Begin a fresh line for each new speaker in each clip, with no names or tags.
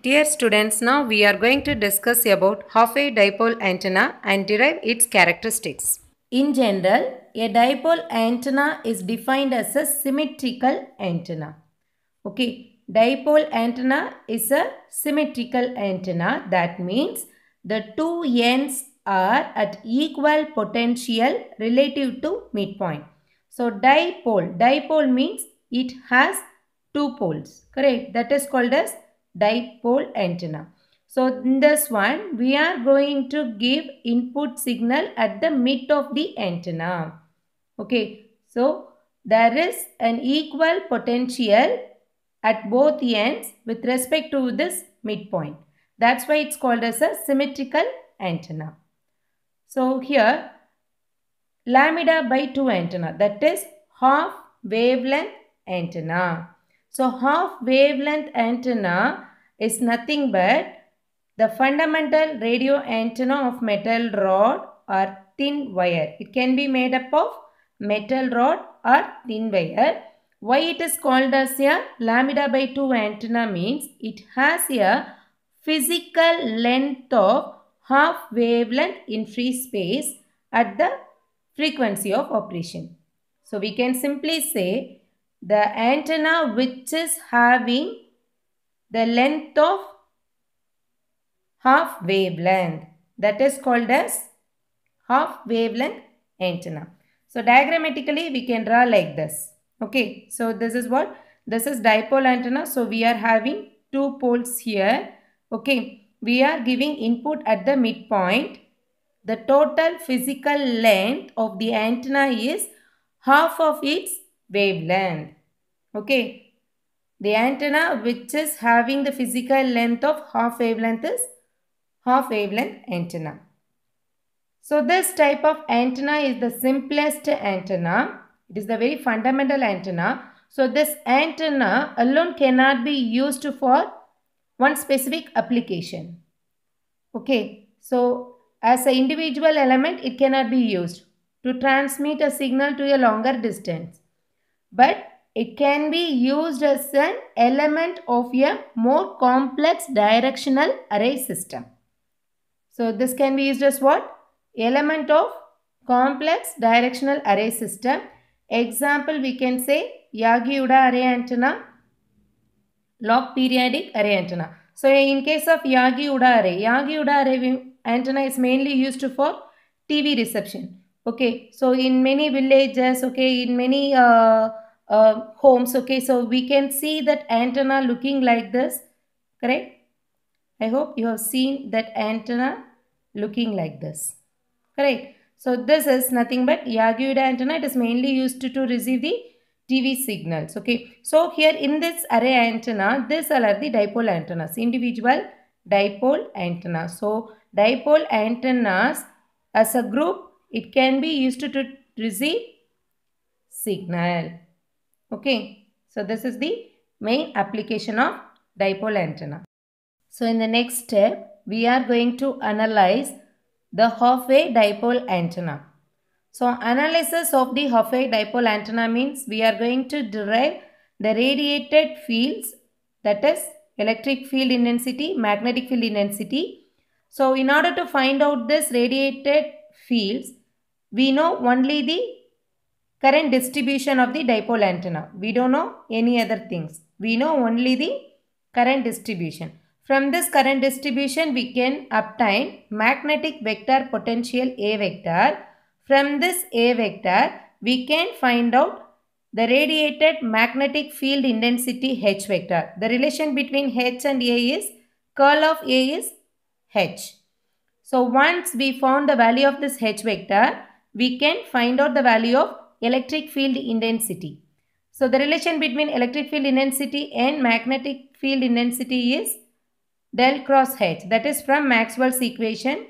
Dear students, now we are going to discuss about half-wave dipole antenna and derive its characteristics. In general, a dipole antenna is defined as a symmetrical antenna. Okay, dipole antenna is a symmetrical antenna. That means the two ends are at equal potential relative to midpoint. So dipole, dipole means it has two poles. Correct, that is called as dipole antenna. So in this one, we are going to give input signal at the mid of the antenna. Okay, so there is an equal potential at both ends with respect to this midpoint. That's why it's called as a symmetrical antenna. So here, lambda by 2 antenna, that is half wavelength antenna. So half wavelength antenna is nothing but the fundamental radio antenna of metal rod or thin wire. It can be made up of metal rod or thin wire. Why it is called as a lambda by 2 antenna means it has a physical length of half wavelength in free space at the frequency of operation. So we can simply say the antenna which is having the length of half wavelength that is called as half wavelength antenna. So diagrammatically we can draw like this. Okay, so this is what? This is dipole antenna. So we are having two poles here. Okay, we are giving input at the midpoint. The total physical length of the antenna is half of its wavelength. Okay, the antenna which is having the physical length of half wavelength is half wavelength antenna. So this type of antenna is the simplest antenna. It is the very fundamental antenna. So this antenna alone cannot be used for one specific application. Okay. So as an individual element, it cannot be used to transmit a signal to a longer distance. But it can be used as an element of a more complex directional array system. So this can be used as what? Element of complex directional array system. Example we can say Yagi-Uda array antenna, log periodic array antenna. So in case of Yagi-Uda array, Yagi-Uda array antenna is mainly used for TV reception. Okay, so in many villages, okay, in many uh, uh, homes. Okay, so we can see that antenna looking like this, correct? I hope you have seen that antenna looking like this, correct? So this is nothing but Yagyoid antenna. It is mainly used to, to receive the TV signals, okay? So here in this array antenna, this are the dipole antennas, individual dipole antenna. So dipole antennas as a group, it can be used to, to receive signal. Okay. So this is the main application of dipole antenna. So in the next step, we are going to analyze the halfway dipole antenna. So analysis of the halfway dipole antenna means we are going to derive the radiated fields that is electric field intensity, magnetic field intensity. So in order to find out this radiated fields, we know only the current distribution of the dipole antenna. We don't know any other things. We know only the current distribution. From this current distribution, we can obtain magnetic vector potential A vector. From this A vector, we can find out the radiated magnetic field intensity H vector. The relation between H and A is curl of A is H. So once we found the value of this H vector, we can find out the value of electric field intensity. So the relation between electric field intensity and magnetic field intensity is del cross H that is from Maxwell's equation.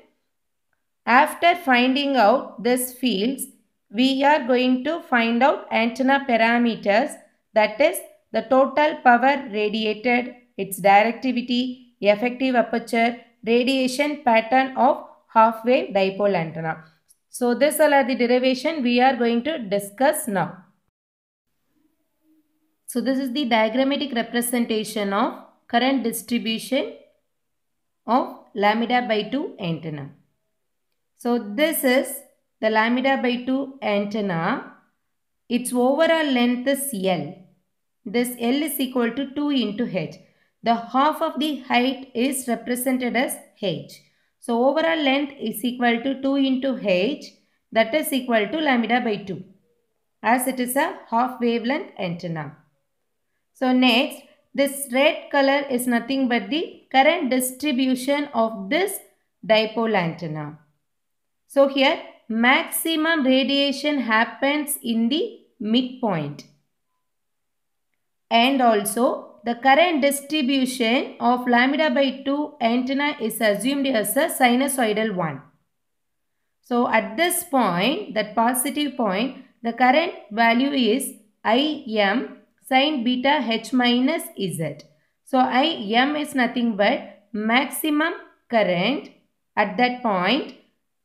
After finding out these fields, we are going to find out antenna parameters that is the total power radiated, its directivity, effective aperture, radiation pattern of half wave dipole antenna. So this all are the derivation we are going to discuss now. So this is the diagrammatic representation of current distribution of lambda by 2 antenna. So this is the lambda by 2 antenna. Its overall length is L. This L is equal to 2 into H. The half of the height is represented as H. So overall length is equal to 2 into h that is equal to lambda by 2 as it is a half wavelength antenna. So next this red color is nothing but the current distribution of this dipole antenna. So here maximum radiation happens in the midpoint and also the current distribution of lambda by 2 antenna is assumed as a sinusoidal one. So at this point, that positive point, the current value is Im sine beta h minus z. So Im is nothing but maximum current at that point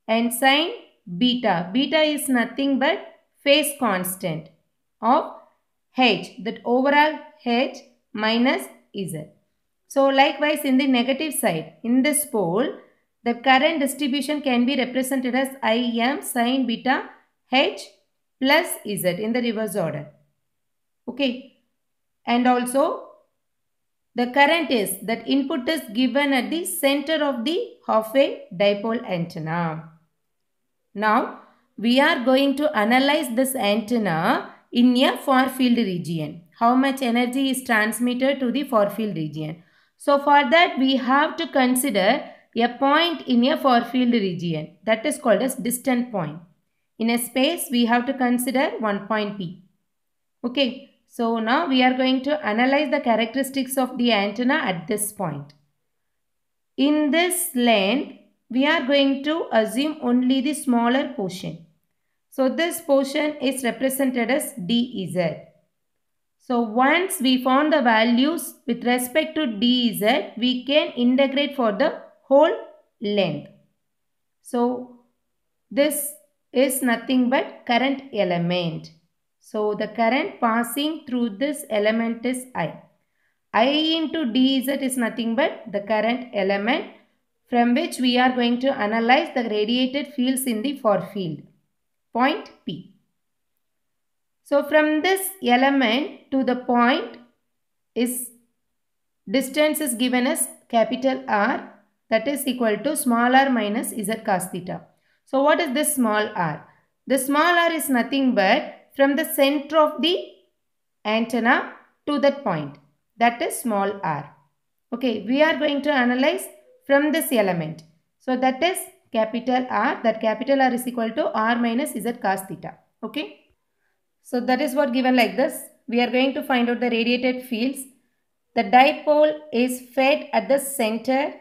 and sine beta. Beta is nothing but phase constant of h, that overall h minus z. So likewise in the negative side, in this pole, the current distribution can be represented as Im sine beta h plus z in the reverse order. Okay. And also the current is that input is given at the center of the half a dipole antenna. Now we are going to analyze this antenna in a far field region how much energy is transmitted to the far field region. So for that we have to consider a point in a far field region that is called as distant point. In a space we have to consider one point P. Okay. So now we are going to analyze the characteristics of the antenna at this point. In this length we are going to assume only the smaller portion. So this portion is represented as DEZ. So once we found the values with respect to dz, we can integrate for the whole length. So this is nothing but current element. So the current passing through this element is I. I into dz is nothing but the current element from which we are going to analyze the radiated fields in the for field. Point P. So from this element to the point is distance is given as capital R that is equal to small r minus z cos theta. So what is this small r? The small r is nothing but from the center of the antenna to that point that is small r. Okay, we are going to analyze from this element. So that is capital R that capital R is equal to R minus Z cos theta. Okay. So that is what given like this. We are going to find out the radiated fields. The dipole is fed at the center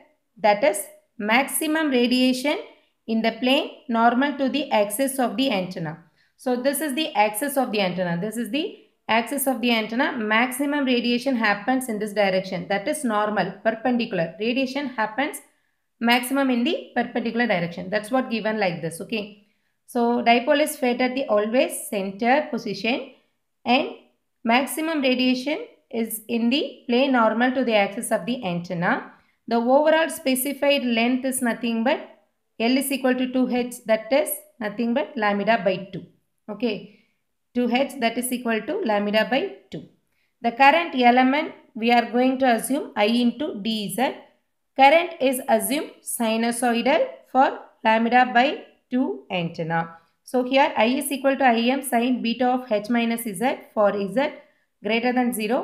that is maximum radiation in the plane normal to the axis of the antenna. So this is the axis of the antenna. This is the axis of the antenna. Maximum radiation happens in this direction. That is normal, perpendicular. Radiation happens maximum in the perpendicular direction. That's what given like this. Okay. So dipole is fed at the always center position and maximum radiation is in the plane normal to the axis of the antenna. The overall specified length is nothing but L is equal to 2h that is nothing but lambda by 2. Okay. 2h that is equal to lambda by 2. The current element we are going to assume I into d z. Current is assumed sinusoidal for lambda by to antenna. So here I is equal to Im sine beta of H minus Z for Z greater than 0.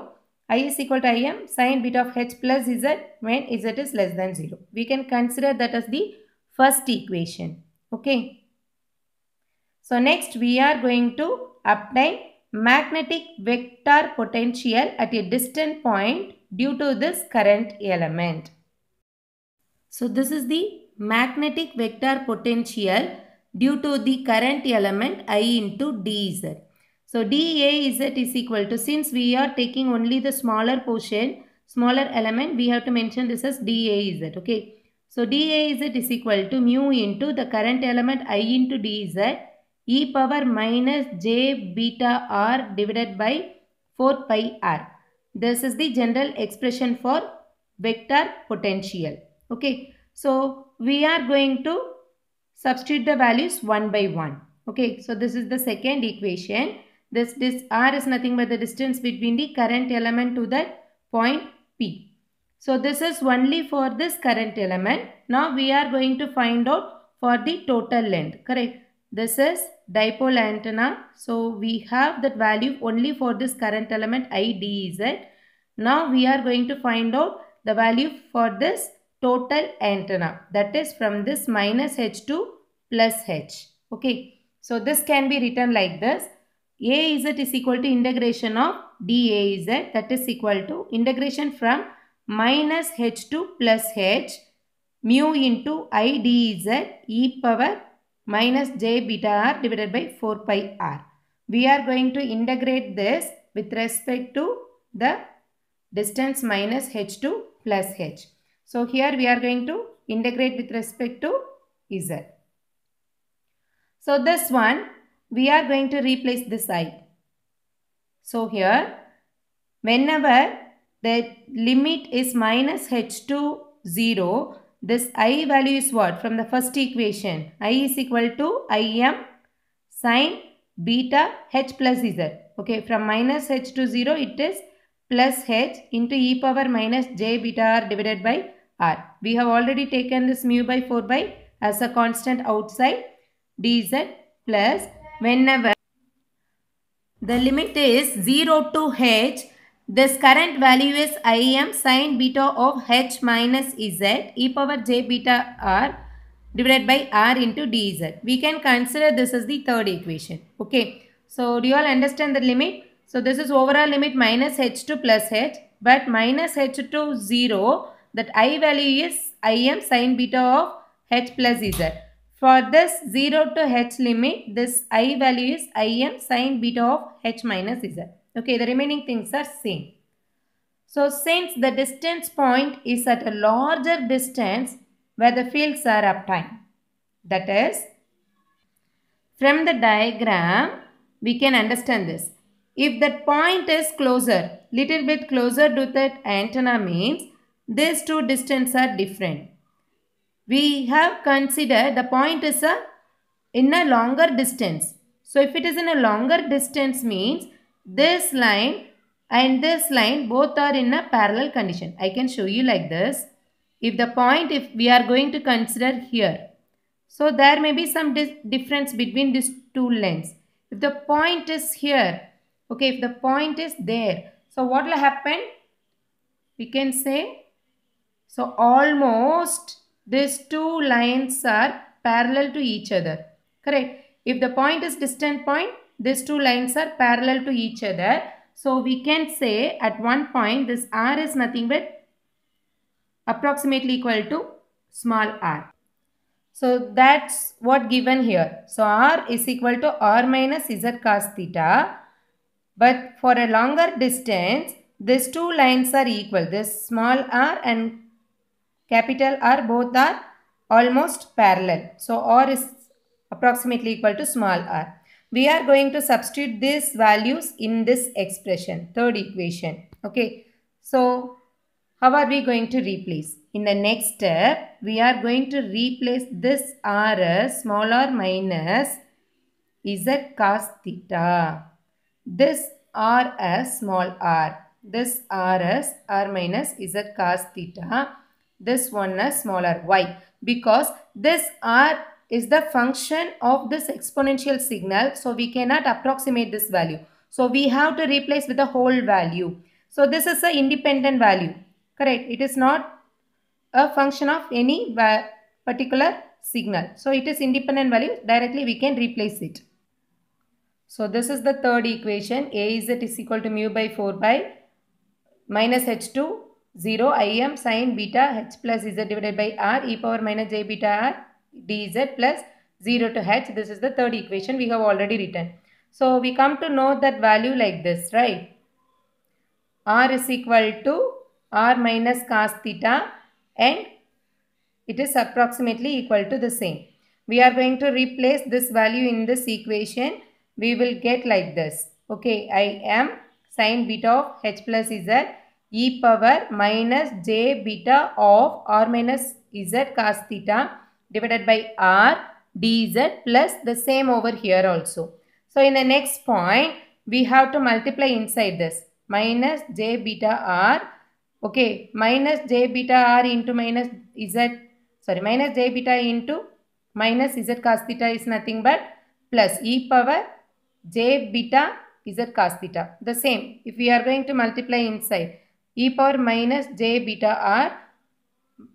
I is equal to Im sine beta of H plus Z when Z is less than 0. We can consider that as the first equation. Okay. So next we are going to obtain magnetic vector potential at a distant point due to this current element. So this is the magnetic vector potential due to the current element I into dz. So dAz is equal to, since we are taking only the smaller portion, smaller element, we have to mention this as dAz, okay. So dAz is equal to mu into the current element I into dz e power minus j beta r divided by 4 pi r. This is the general expression for vector potential, okay. So we are going to substitute the values one by one. Okay, so this is the second equation. This, this r is nothing but the distance between the current element to the point P. So this is only for this current element. Now we are going to find out for the total length. Correct. This is dipole antenna. So we have that value only for this current element IDZ. Now we are going to find out the value for this total antenna that is from this minus h to plus h. Okay. So this can be written like this. A is it is equal to integration of dA is it that is equal to integration from minus h to plus h mu into I d is e power minus j beta r divided by 4 pi r. We are going to integrate this with respect to the distance minus h to plus h. So here we are going to integrate with respect to z. So this one, we are going to replace this i. So here, whenever the limit is minus h to 0, this i value is what? From the first equation, i is equal to im sine beta h plus z. Okay, from minus h to 0, it is plus h into e power minus j beta r divided by r. We have already taken this mu by 4 by as a constant outside dz plus whenever the limit is 0 to h this current value is Im sine beta of h minus z e power j beta r divided by r into dz. We can consider this as the third equation. Okay. So, do you all understand the limit? So, this is overall limit minus h to plus h but minus h to 0 that I value is i m sine beta of H plus Z. For this 0 to H limit, this I value is i m sine beta of H minus Z. Okay, the remaining things are same. So since the distance point is at a larger distance where the fields are uptime, that is, from the diagram, we can understand this. If that point is closer, little bit closer to that antenna means these two distances are different. We have considered the point is a, in a longer distance. So if it is in a longer distance means this line and this line both are in a parallel condition. I can show you like this. If the point if we are going to consider here. So there may be some difference between these two lengths. If the point is here, okay, if the point is there, so what will happen? We can say so almost these two lines are parallel to each other. Correct. If the point is distant point, these two lines are parallel to each other. So we can say at one point this r is nothing but approximately equal to small r. So that's what given here. So r is equal to r minus z cos theta. But for a longer distance, these two lines are equal. This small r and capital R both are almost parallel. So R is approximately equal to small r. We are going to substitute these values in this expression, third equation. Okay, so how are we going to replace? In the next step, we are going to replace this r small r minus z cos theta. This r as small r. This r as r minus z cos theta this one is smaller y because this r is the function of this exponential signal so we cannot approximate this value so we have to replace with the whole value so this is an independent value correct it is not a function of any particular signal so it is independent value directly we can replace it so this is the third equation az is equal to mu by 4 by minus h2 0 Im sin beta h plus z divided by r e power minus j beta r dz plus 0 to h. This is the third equation we have already written. So we come to know that value like this, right? r is equal to r minus cos theta and it is approximately equal to the same. We are going to replace this value in this equation. We will get like this. Okay, I am sine beta of h plus z e power minus j beta of r minus z cos theta divided by r dz plus the same over here also. So in the next point, we have to multiply inside this minus j beta r okay minus j beta r into minus z sorry minus j beta into minus z cos theta is nothing but plus e power j beta z cos theta the same if we are going to multiply inside e power minus j beta r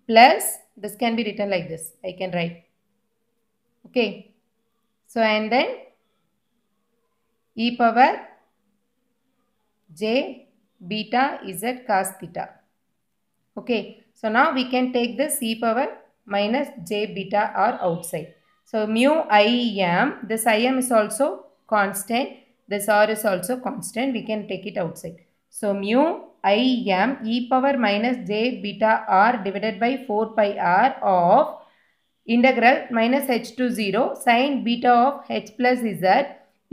plus this can be written like this. I can write. Okay. So and then e power j beta z cos theta. Okay. So now we can take the c power minus j beta r outside. So mu i m, this i m is also constant, this r is also constant, we can take it outside. So mu I am e power minus j beta r divided by 4 pi r of integral minus h to 0 sine beta of h plus z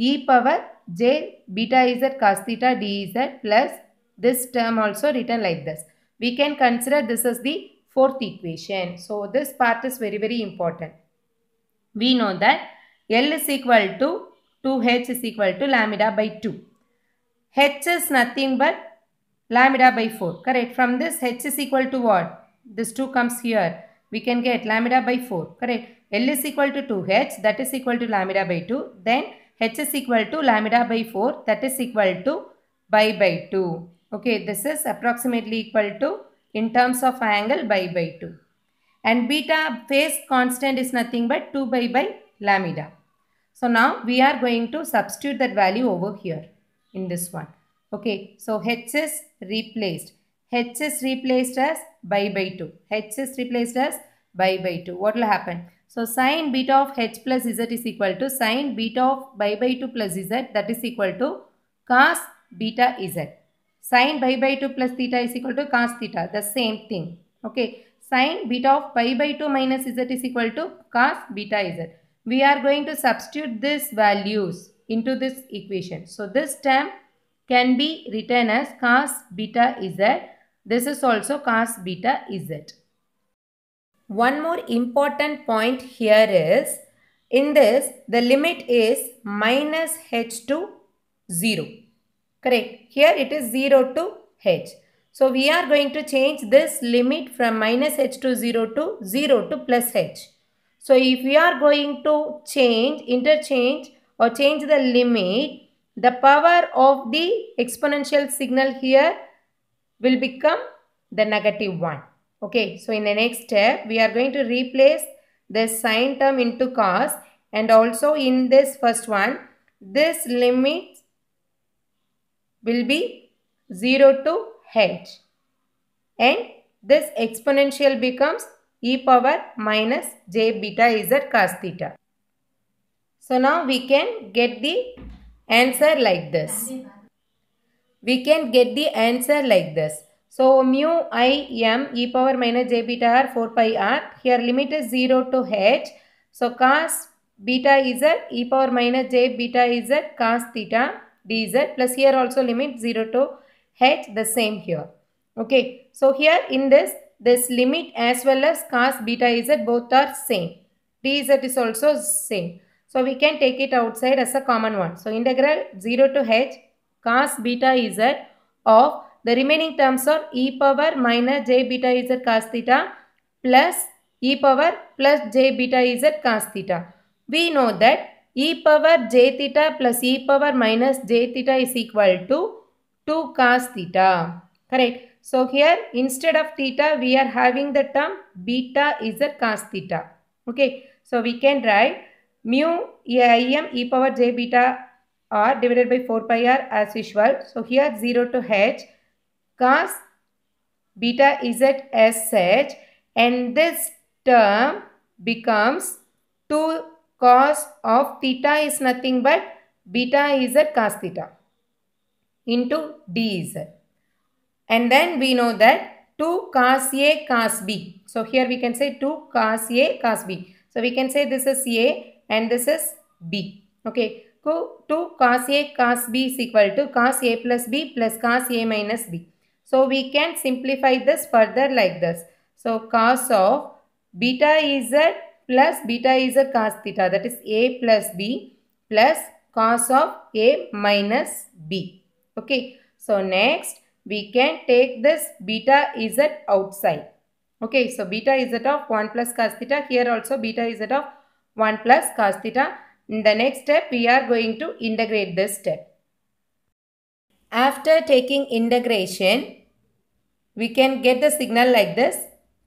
e power j beta z cos theta dz plus this term also written like this. We can consider this as the fourth equation. So this part is very very important. We know that L is equal to 2h is equal to lambda by 2. h is nothing but lambda by 4. Correct. From this h is equal to what? This 2 comes here. We can get lambda by 4. Correct. L is equal to 2h that is equal to lambda by 2. Then h is equal to lambda by 4 that is equal to pi by 2. Okay. This is approximately equal to in terms of angle pi by 2. And beta phase constant is nothing but 2 by by lambda. So now we are going to substitute that value over here in this one. Okay, so H is replaced. H is replaced as by by 2. H is replaced as by by 2. What will happen? So sine beta of H plus Z is equal to sine beta of by by 2 plus Z that is equal to cos beta Z. Sine by by 2 plus theta is equal to cos theta. The same thing. Okay. Sine beta of pi by 2 minus Z is equal to cos beta Z. We are going to substitute these values into this equation. So this term can be written as cos beta z. This is also cos beta z. One more important point here is in this the limit is minus h to 0. Correct. Here it is 0 to h. So we are going to change this limit from minus h to 0 to 0 to plus h. So if we are going to change, interchange or change the limit the power of the exponential signal here will become the negative 1. Okay, so in the next step, we are going to replace this sine term into cos and also in this first one, this limit will be 0 to h and this exponential becomes e power minus j beta z cos theta. So now we can get the answer like this. We can get the answer like this. So mu i m e power minus j beta r 4 pi r. Here limit is 0 to h. So cos beta is e power minus j beta is cos theta dz plus here also limit 0 to h the same here. Okay. So here in this this limit as well as cos beta is at both are same. dz is also same. So we can take it outside as a common one. So integral 0 to h cos beta z of the remaining terms are e power minus j beta z cos theta plus e power plus j beta z cos theta. We know that e power j theta plus e power minus j theta is equal to 2 cos theta. Correct. So here instead of theta we are having the term beta z cos theta. Okay. So we can write mu e i m e e power j beta r divided by 4 pi r as usual. So here 0 to h cos beta z sh and this term becomes 2 cos of theta is nothing but beta z cos theta into dz. And then we know that 2 cos a cos b. So here we can say 2 cos a cos b. So we can say this is a and this is B. Okay. So, to cos A cos B is equal to cos A plus B plus cos A minus B. So, we can simplify this further like this. So, cos of beta is a plus beta is a cos theta that is A plus B plus cos of A minus B. Okay. So, next we can take this beta is outside. Okay. So, beta is a of 1 plus cos theta. Here also beta is a of 1 plus cos theta. In the next step, we are going to integrate this step. After taking integration, we can get the signal like this.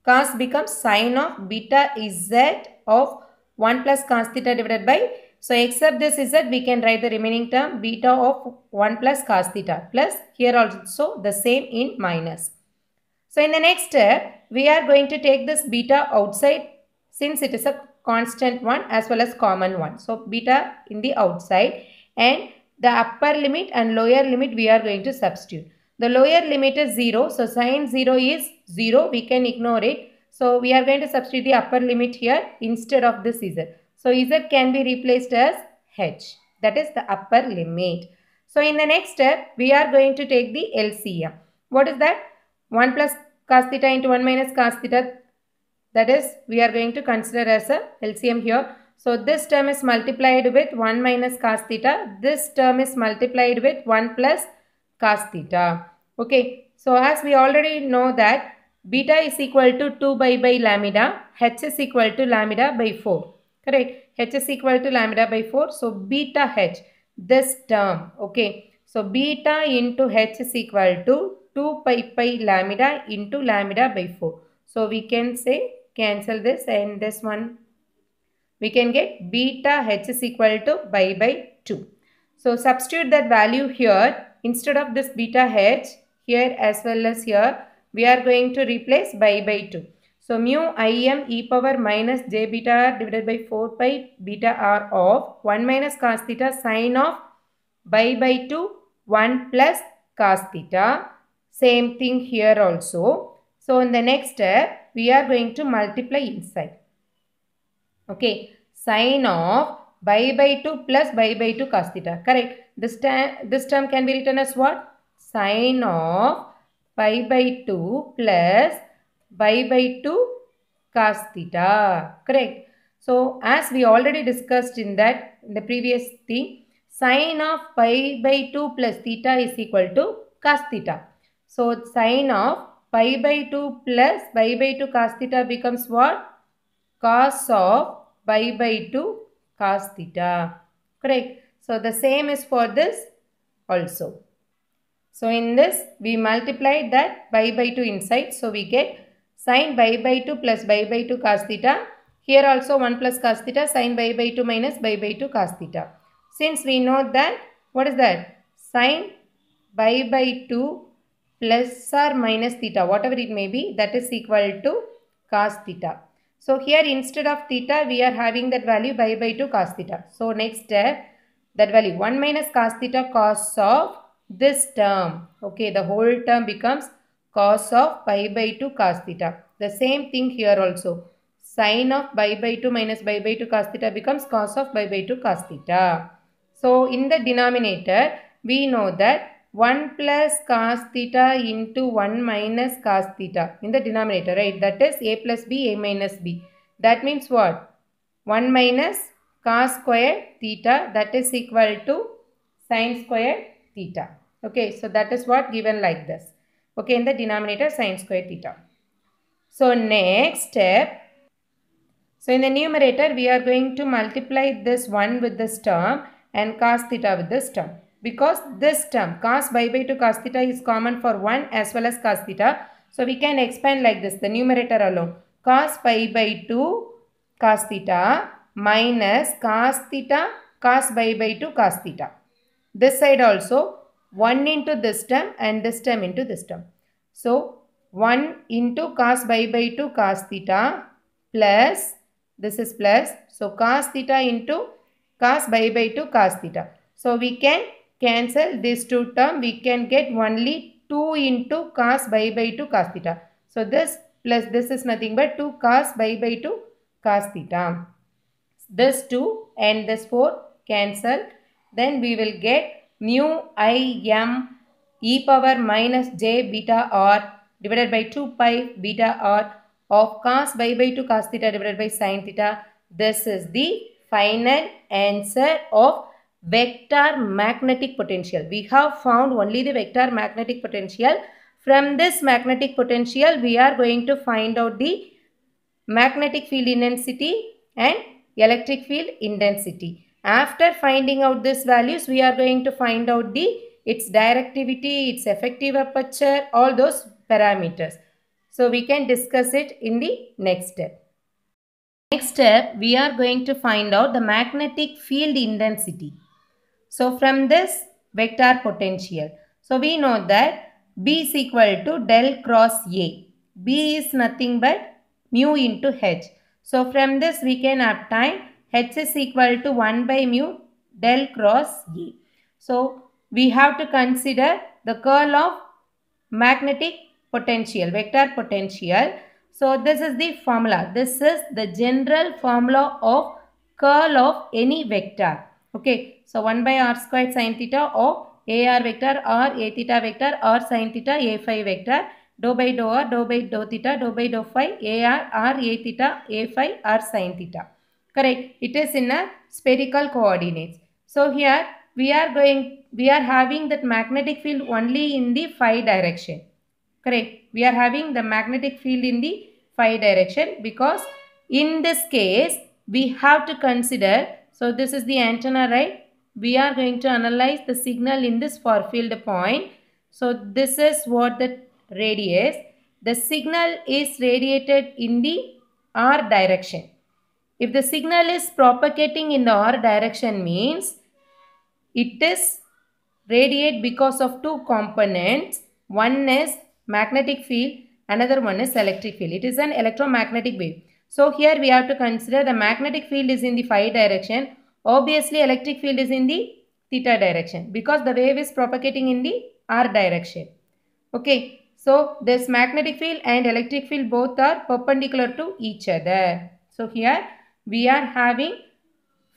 Cos becomes sine of beta z of 1 plus cos theta divided by. So, except this z, we can write the remaining term beta of 1 plus cos theta plus here also the same in minus. So, in the next step, we are going to take this beta outside since it is a constant one as well as common one. So beta in the outside and the upper limit and lower limit we are going to substitute. The lower limit is 0. So sine 0 is 0. We can ignore it. So we are going to substitute the upper limit here instead of this z. So z can be replaced as h. That is the upper limit. So in the next step, we are going to take the LCM. What is that? 1 plus cos theta into 1 minus cos theta that is, we are going to consider as a LCM here. So this term is multiplied with 1 minus cos theta. This term is multiplied with 1 plus cos theta. Okay. So as we already know that beta is equal to 2 by by lambda. H is equal to lambda by 4. Correct. H is equal to lambda by 4. So beta H. This term. Okay. So beta into H is equal to 2 pi pi lambda into lambda by 4. So we can say cancel this and this one. We can get beta h is equal to pi by 2. So substitute that value here instead of this beta h here as well as here we are going to replace by by 2. So mu i m e power minus j beta r divided by 4 pi beta r of 1 minus cos theta sine of by by 2 1 plus cos theta. Same thing here also. So in the next step we are going to multiply inside. Okay, sine of y by 2 plus y by 2 cos theta. Correct. This, term, this term can be written as what? Sine of pi by 2 plus y by 2 cos theta. Correct. So, as we already discussed in that, in the previous thing, sine of pi by 2 plus theta is equal to cos theta. So, sine of pi by 2 plus pi by 2 cos theta becomes what? Cos of pi by 2 cos theta. Correct. So, the same is for this also. So, in this we multiply that pi by 2 inside. So, we get sine pi by 2 plus pi by 2 cos theta. Here also 1 plus cos theta sine pi by 2 minus pi by 2 cos theta. Since we know that, what is that? Sine pi by 2 plus or minus theta, whatever it may be, that is equal to cos theta. So here instead of theta, we are having that value by by 2 cos theta. So next step, that value 1 minus cos theta cos of this term. Okay, the whole term becomes cos of pi by 2 cos theta. The same thing here also. Sine of pi by 2 minus pi by 2 cos theta becomes cos of pi by 2 cos theta. So in the denominator, we know that 1 plus cos theta into 1 minus cos theta in the denominator, right? That is a plus b, a minus b. That means what? 1 minus cos square theta that is equal to sine square theta. Okay, so that is what given like this. Okay, in the denominator sine square theta. So next step, so in the numerator we are going to multiply this 1 with this term and cos theta with this term because this term cos pi by 2 cos theta is common for 1 as well as cos theta. So we can expand like this the numerator alone cos pi by 2 cos theta minus cos theta cos pi by 2 cos theta. This side also 1 into this term and this term into this term. So 1 into cos pi by 2 cos theta plus this is plus so cos theta into cos pi by 2 cos theta. So we can cancel these two term we can get only 2 into cos by by 2 cos theta. So this plus this is nothing but 2 cos by by 2 cos theta. This 2 and this 4 cancel. Then we will get mu i m e power minus j beta r divided by 2 pi beta r of cos by by 2 cos theta divided by sin theta. This is the final answer of vector magnetic potential. We have found only the vector magnetic potential. From this magnetic potential, we are going to find out the magnetic field intensity and electric field intensity. After finding out these values, we are going to find out the its directivity, its effective aperture, all those parameters. So, we can discuss it in the next step. Next step, we are going to find out the magnetic field intensity. So from this vector potential, so we know that B is equal to del cross A. B is nothing but mu into H. So from this we can obtain H is equal to 1 by mu del cross A. So we have to consider the curl of magnetic potential, vector potential. So this is the formula. This is the general formula of curl of any vector. Okay, so 1 by r squared sine theta of AR vector r a theta vector or sine theta A phi vector dou by dou r dou by dou theta dou by dou phi AR or theta A phi r sine theta. Correct. It is in a spherical coordinates. So here we are going we are having that magnetic field only in the phi direction. Correct. We are having the magnetic field in the phi direction because in this case we have to consider so this is the antenna, right? We are going to analyze the signal in this far field point. So this is what the radius. The signal is radiated in the R direction. If the signal is propagating in the R direction means it is radiate because of two components. One is magnetic field, another one is electric field. It is an electromagnetic wave. So here we have to consider the magnetic field is in the phi direction. Obviously electric field is in the theta direction because the wave is propagating in the r direction. Okay. So this magnetic field and electric field both are perpendicular to each other. So here we are having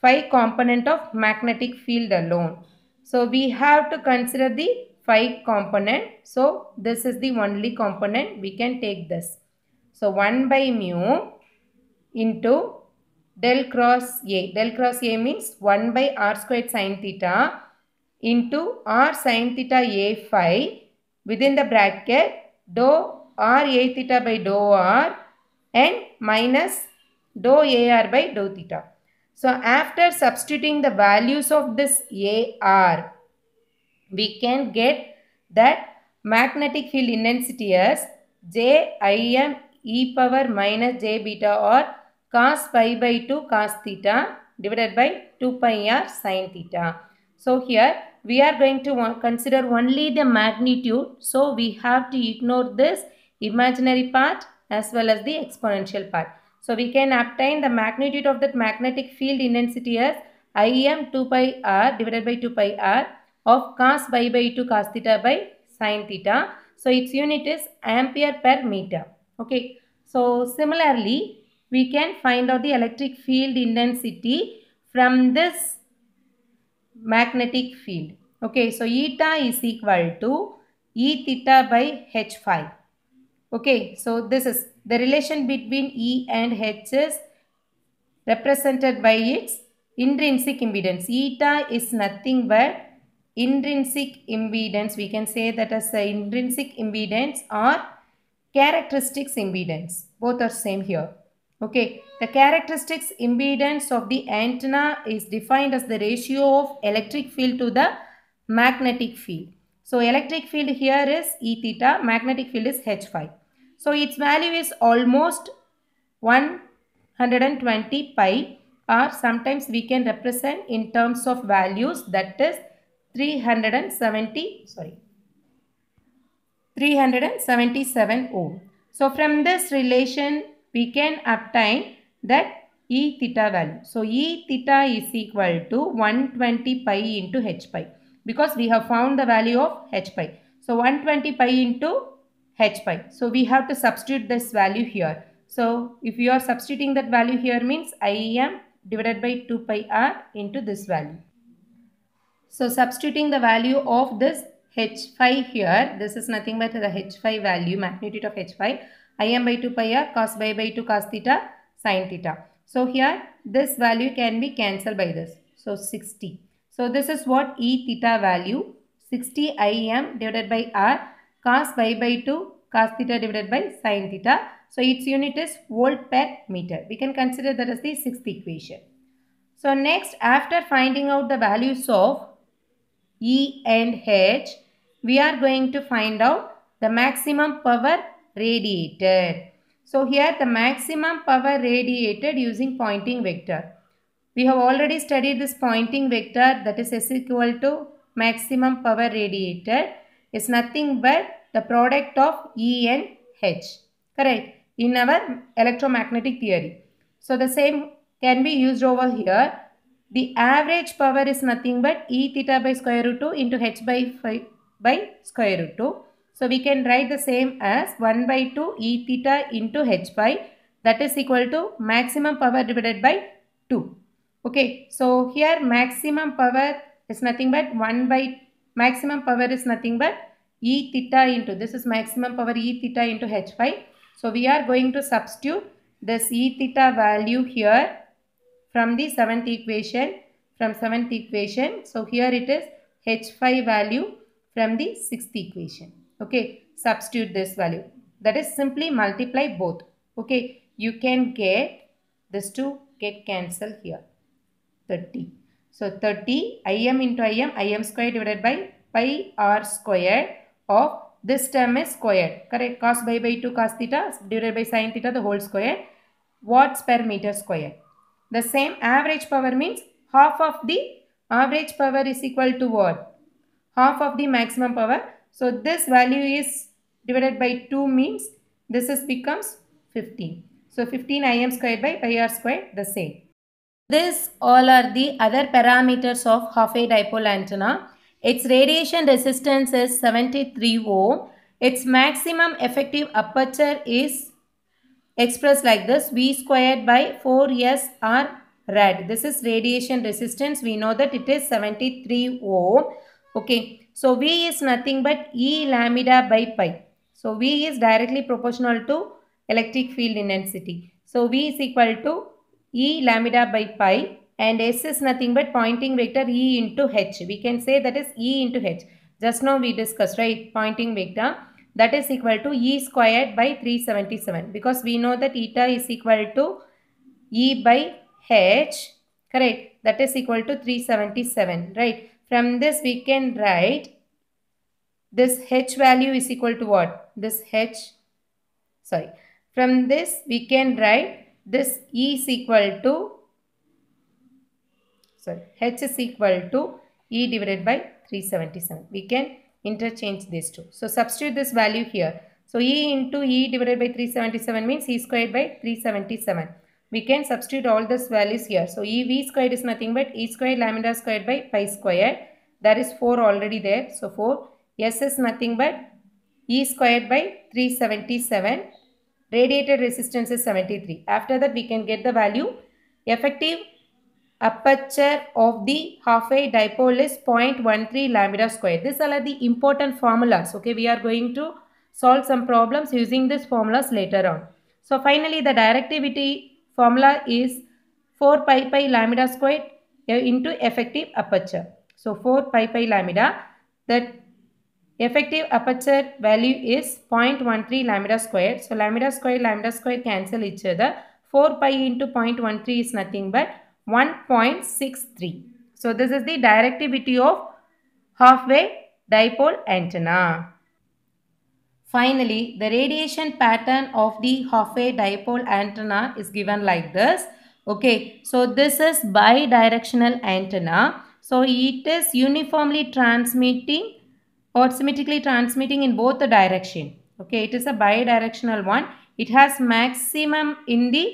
phi component of magnetic field alone. So we have to consider the phi component. So this is the only component we can take this. So 1 by mu into del cross A. Del cross A means 1 by r squared sine theta into r sine theta A phi within the bracket dou r A theta by dou r and minus dou AR by dou theta. So after substituting the values of this AR, we can get that magnetic field intensity as J I M e power minus j beta or cos pi by 2 cos theta divided by 2 pi r sin theta. So here we are going to consider only the magnitude. So we have to ignore this imaginary part as well as the exponential part. So we can obtain the magnitude of that magnetic field intensity as I 2 pi r divided by 2 pi r of cos pi by 2 cos theta by sin theta. So its unit is ampere per meter. Okay. So similarly we can find out the electric field intensity from this magnetic field. Okay, so eta is equal to E theta by H phi. Okay, so this is the relation between E and H is represented by its intrinsic impedance. Eta is nothing but intrinsic impedance. We can say that as the intrinsic impedance or characteristics impedance. Both are same here. Okay, the characteristics impedance of the antenna is defined as the ratio of electric field to the magnetic field. So electric field here is E theta, magnetic field is H phi. So its value is almost 120 pi or sometimes we can represent in terms of values that is 370 sorry 377 ohm. So from this relation we can obtain that E theta value. So, E theta is equal to 120 pi into H pi because we have found the value of H pi. So, 120 pi into H pi. So, we have to substitute this value here. So, if you are substituting that value here means IEM divided by 2 pi r into this value. So, substituting the value of this H phi here, this is nothing but the H phi value, magnitude of H phi. Im by 2 pi r cos by by 2 cos theta sin theta. So here this value can be cancelled by this. So 60. So this is what E theta value 60 Im divided by r cos pi by 2 cos theta divided by sin theta. So its unit is volt per meter. We can consider that as the sixth equation. So next after finding out the values of E and H, we are going to find out the maximum power radiated. So here the maximum power radiated using pointing vector. We have already studied this pointing vector that is S equal to maximum power radiated is nothing but the product of E and H. Correct. In our electromagnetic theory. So the same can be used over here. The average power is nothing but E theta by square root 2 into H by, by square root 2. So we can write the same as 1 by 2 e theta into h pi that is equal to maximum power divided by 2. Okay, so here maximum power is nothing but 1 by maximum power is nothing but e theta into this is maximum power e theta into h pi. So we are going to substitute this e theta value here from the seventh equation from seventh equation. So here it is h phi value from the sixth equation okay substitute this value that is simply multiply both okay you can get this two get cancelled here 30 so 30 im into im im square divided by pi r square of this term is square. correct cos by by 2 cos theta divided by sin theta the whole square watts per meter square the same average power means half of the average power is equal to what half of the maximum power so this value is divided by 2 means this is becomes 15. So 15 Im squared by IR squared the same. This all are the other parameters of half a dipole antenna. Its radiation resistance is 73 ohm. Its maximum effective aperture is expressed like this V squared by 4 R rad. This is radiation resistance. We know that it is 73 ohm. Okay. So V is nothing but E lambda by pi. So V is directly proportional to electric field intensity. So V is equal to E lambda by pi and S is nothing but pointing vector E into H. We can say that is E into H. Just now we discussed, right, pointing vector that is equal to E squared by 377 because we know that eta is equal to E by H, correct, that is equal to 377, right. From this we can write this h value is equal to what? This h, sorry. From this we can write this e is equal to, sorry, h is equal to e divided by 377. We can interchange these two. So substitute this value here. So e into e divided by 377 means e squared by 377 we can substitute all this values here. So EV squared is nothing but E squared lambda squared by pi squared. That is 4 already there. So 4. S is nothing but E squared by 377. Radiated resistance is 73. After that we can get the value. Effective aperture of the half way dipole is 0.13 lambda squared. These are the important formulas. Okay, we are going to solve some problems using these formulas later on. So finally the directivity formula is 4 pi pi lambda squared into effective aperture. So 4 pi pi lambda that effective aperture value is 0.13 lambda squared. So lambda squared lambda squared cancel each other. 4 pi into 0.13 is nothing but 1.63. So this is the directivity of halfway dipole antenna. Finally, the radiation pattern of the Hoffe dipole antenna is given like this. Okay, so this is bidirectional antenna. So it is uniformly transmitting or symmetrically transmitting in both the direction. Okay, it is a bidirectional one. It has maximum in the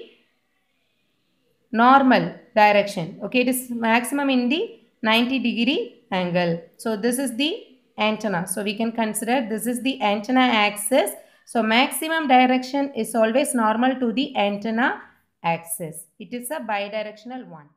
normal direction. Okay, it is maximum in the 90 degree angle. So this is the antenna. So we can consider this is the antenna axis. So maximum direction is always normal to the antenna axis. It is a bidirectional one.